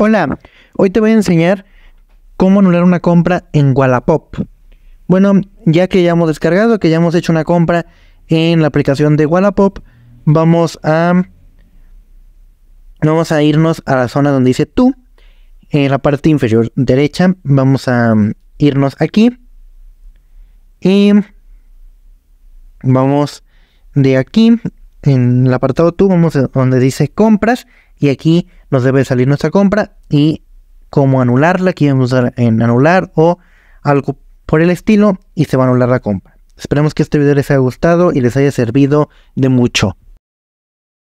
Hola, hoy te voy a enseñar cómo anular una compra en Wallapop. Bueno, ya que ya hemos descargado, que ya hemos hecho una compra en la aplicación de Wallapop, vamos a vamos a irnos a la zona donde dice tú. En la parte inferior derecha vamos a irnos aquí y vamos de aquí en el apartado tú vamos donde dice compras y aquí nos debe salir nuestra compra y cómo anularla. Aquí vamos a usar en anular o algo por el estilo y se va a anular la compra. Esperemos que este video les haya gustado y les haya servido de mucho.